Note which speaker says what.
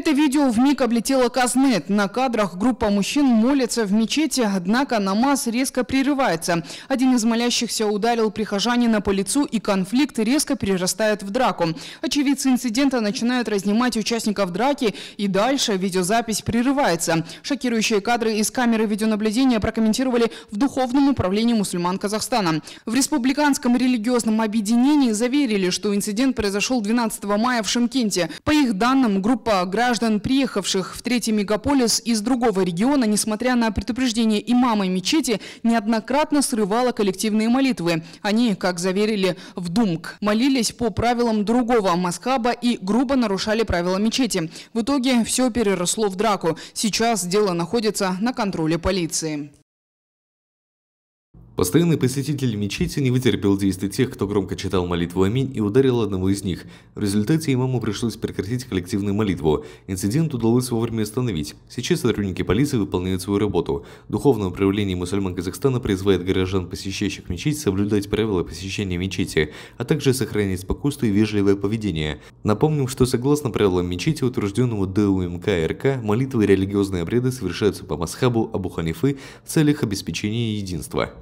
Speaker 1: Это видео в миг облетело Казнет. На кадрах группа мужчин молится в мечети, однако намаз резко прерывается. Один из молящихся ударил прихожанина по лицу, и конфликт резко перерастает в драку. Очевидцы инцидента начинают разнимать участников драки, и дальше видеозапись прерывается. Шокирующие кадры из камеры видеонаблюдения прокомментировали в Духовном управлении мусульман Казахстана. В Республиканском религиозном объединении заверили, что инцидент произошел 12 мая в Шимкенте. По их данным, группа граждан граждан, приехавших в третий мегаполис из другого региона, несмотря на предупреждение имама мечети, неоднократно срывала коллективные молитвы. Они, как заверили в Думк, молились по правилам другого маскаба и грубо нарушали правила мечети. В итоге все переросло в драку. Сейчас дело находится на контроле полиции.
Speaker 2: Постоянный посетитель мечети не вытерпел действий тех, кто громко читал молитву «Аминь» и ударил одного из них. В результате имаму пришлось прекратить коллективную молитву. Инцидент удалось вовремя остановить. Сейчас сотрудники полиции выполняют свою работу. Духовное управление мусульман Казахстана призывает горожан, посещающих мечеть, соблюдать правила посещения мечети, а также сохранять спокойствие и вежливое поведение. Напомним, что согласно правилам мечети, утвержденному ДУМК РК, молитвы и религиозные обряды совершаются по масхабу Абу Ханифы в целях обеспечения единства.